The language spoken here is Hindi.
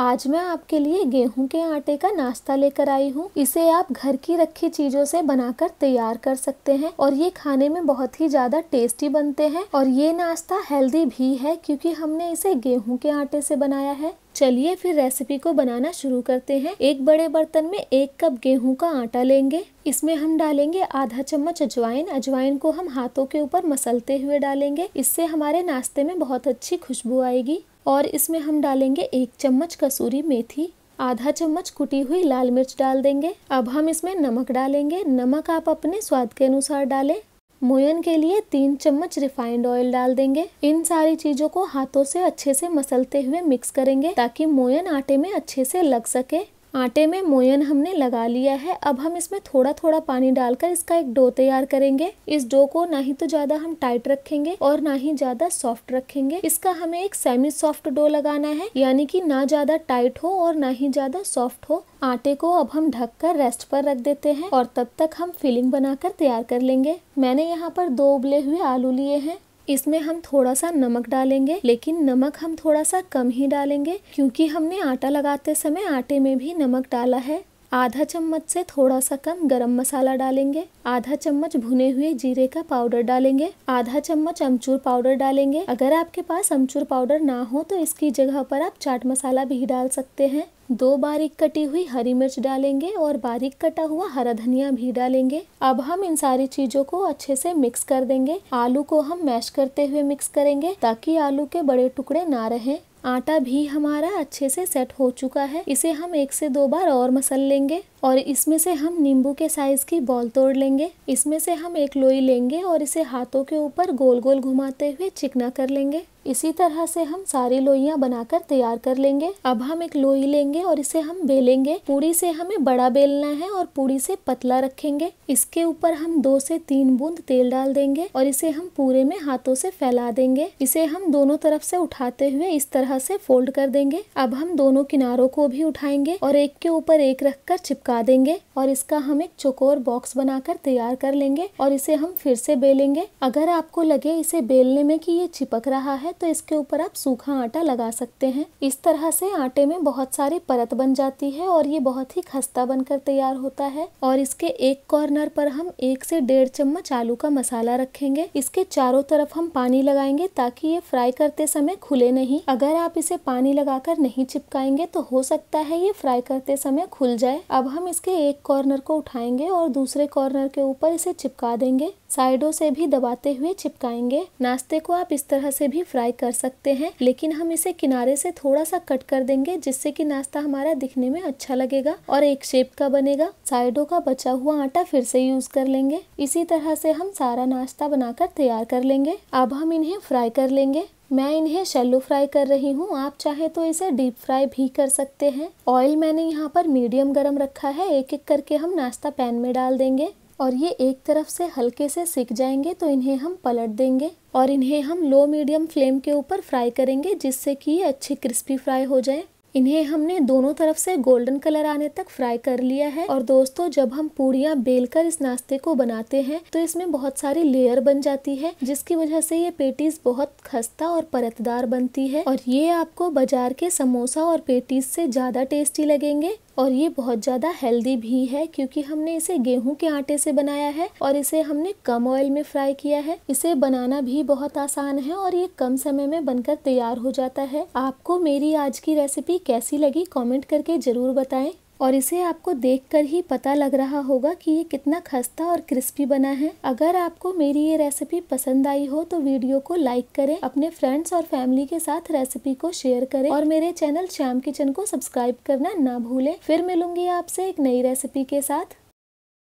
आज मैं आपके लिए गेहूं के आटे का नाश्ता लेकर आई हूं। इसे आप घर की रखी चीजों से बनाकर तैयार कर सकते हैं और ये खाने में बहुत ही ज्यादा टेस्टी बनते हैं और ये नाश्ता हेल्दी भी है क्योंकि हमने इसे गेहूं के आटे से बनाया है चलिए फिर रेसिपी को बनाना शुरू करते हैं एक बड़े बर्तन में एक कप गेहूं का आटा लेंगे इसमें हम डालेंगे आधा चम्मच अजवाइन अजवाइन को हम हाथों के ऊपर मसलते हुए डालेंगे इससे हमारे नाश्ते में बहुत अच्छी खुशबू आएगी और इसमें हम डालेंगे एक चम्मच कसूरी मेथी आधा चम्मच कुटी हुई लाल मिर्च डाल देंगे अब हम इसमें नमक डालेंगे नमक आप अपने स्वाद के अनुसार डालें मोयन के लिए तीन चम्मच रिफाइंड ऑयल डाल देंगे इन सारी चीज़ों को हाथों से अच्छे से मसलते हुए मिक्स करेंगे ताकि मोयन आटे में अच्छे से लग सके आटे में मोयन हमने लगा लिया है अब हम इसमें थोड़ा थोड़ा पानी डालकर इसका एक डो तैयार करेंगे इस डो को ना ही तो ज़्यादा हम टाइट रखेंगे और ना ही ज़्यादा सॉफ्ट रखेंगे इसका हमें एक सेमी सॉफ्ट डो लगाना है यानी कि ना ज़्यादा टाइट हो और ना ही ज़्यादा सॉफ्ट हो आटे को अब हम ढक कर रेस्ट पर रख देते हैं और तब तक हम फिलिंग बनाकर तैयार कर लेंगे मैंने यहाँ पर दो उबले हुए आलू लिए हैं इसमें हम थोड़ा सा नमक डालेंगे लेकिन नमक हम थोड़ा सा कम ही डालेंगे क्योंकि हमने आटा लगाते समय आटे में भी नमक डाला है आधा चम्मच से थोड़ा सा कम गरम मसाला डालेंगे आधा चम्मच भुने हुए जीरे का पाउडर डालेंगे आधा चम्मच अमचूर पाउडर डालेंगे अगर आपके पास अमचूर पाउडर ना हो तो इसकी जगह पर आप चाट मसाला भी डाल सकते हैं दो बारीक कटी हुई हरी मिर्च डालेंगे और बारीक कटा हुआ हरा धनिया भी डालेंगे अब हम इन सारी चीजों को अच्छे से मिक्स कर देंगे आलू को हम मैश करते हुए मिक्स करेंगे ताकि आलू के बड़े टुकड़े ना रहें आटा भी हमारा अच्छे से सेट हो चुका है इसे हम एक से दो बार और मसल लेंगे और इसमें से हम नींबू के साइज़ की बॉल तोड़ लेंगे इसमें से हम एक लोई लेंगे और इसे हाथों के ऊपर गोल गोल घुमाते हुए चिकना कर लेंगे इसी तरह से हम सारी लोइयां बनाकर तैयार कर लेंगे अब हम एक लोई लेंगे और इसे हम बेलेंगे पूड़ी से हमें बड़ा बेलना है और पूड़ी से पतला रखेंगे इसके ऊपर हम दो से तीन बूंद तेल डाल देंगे और इसे हम पूरे में हाथों से फैला देंगे इसे हम दोनों तरफ से उठाते हुए इस तरह से फोल्ड कर देंगे अब हम दोनों किनारों को भी उठाएंगे और एक के ऊपर एक रखकर चिपका लगा देंगे और इसका हम एक चोकोर बॉक्स बनाकर तैयार कर लेंगे और इसे हम फिर से बेलेंगे अगर आपको लगे इसे बेलने में कि ये चिपक रहा है तो इसके ऊपर आप सूखा आटा लगा सकते हैं इस तरह से आटे में बहुत सारी परत बन जाती है और ये बहुत ही खस्ता बनकर तैयार होता है और इसके एक कॉर्नर पर हम एक से डेढ़ चम्मच आलू का मसाला रखेंगे इसके चारों तरफ हम पानी लगाएंगे ताकि ये फ्राई करते समय खुले नहीं अगर आप इसे पानी लगाकर नहीं चिपकाएंगे तो हो सकता है ये फ्राई करते समय खुल जाए अब हम हम इसके एक कॉर्नर को उठाएंगे और दूसरे कॉर्नर के ऊपर इसे चिपका देंगे साइडों से भी दबाते हुए चिपकाएंगे नाश्ते को आप इस तरह से भी फ्राई कर सकते हैं लेकिन हम इसे किनारे से थोड़ा सा कट कर देंगे जिससे कि नाश्ता हमारा दिखने में अच्छा लगेगा और एक शेप का बनेगा साइडों का बचा हुआ आटा फिर से यूज कर लेंगे इसी तरह से हम सारा नाश्ता बनाकर तैयार कर लेंगे अब हम इन्हें फ्राई कर लेंगे मैं इन्हें शेलो फ्राई कर रही हूँ आप चाहे तो इसे डीप फ्राई भी कर सकते हैं ऑयल मैंने यहाँ पर मीडियम गरम रखा है एक एक करके हम नाश्ता पैन में डाल देंगे और ये एक तरफ से हल्के से सिक जाएंगे तो इन्हें हम पलट देंगे और इन्हें हम लो मीडियम फ्लेम के ऊपर फ्राई करेंगे जिससे कि ये अच्छे क्रिस्पी फ्राई हो जाए इन्हें हमने दोनों तरफ से गोल्डन कलर आने तक फ्राई कर लिया है और दोस्तों जब हम पूड़ियाँ बेलकर इस नाश्ते को बनाते हैं तो इसमें बहुत सारी लेयर बन जाती है जिसकी वजह से ये पेटीज बहुत खस्ता और परतदार बनती है और ये आपको बाजार के समोसा और पेटीज से ज्यादा टेस्टी लगेंगे और ये बहुत ज़्यादा हेल्दी भी है क्योंकि हमने इसे गेहूं के आटे से बनाया है और इसे हमने कम ऑयल में फ्राई किया है इसे बनाना भी बहुत आसान है और ये कम समय में बनकर तैयार हो जाता है आपको मेरी आज की रेसिपी कैसी लगी कमेंट करके जरूर बताएं और इसे आपको देखकर ही पता लग रहा होगा कि ये कितना खस्ता और क्रिस्पी बना है अगर आपको मेरी ये रेसिपी पसंद आई हो तो वीडियो को लाइक करें अपने फ्रेंड्स और फैमिली के साथ रेसिपी को शेयर करें और मेरे चैनल श्याम किचन को सब्सक्राइब करना ना भूलें फिर मिलूंगी आपसे एक नई रेसिपी के साथ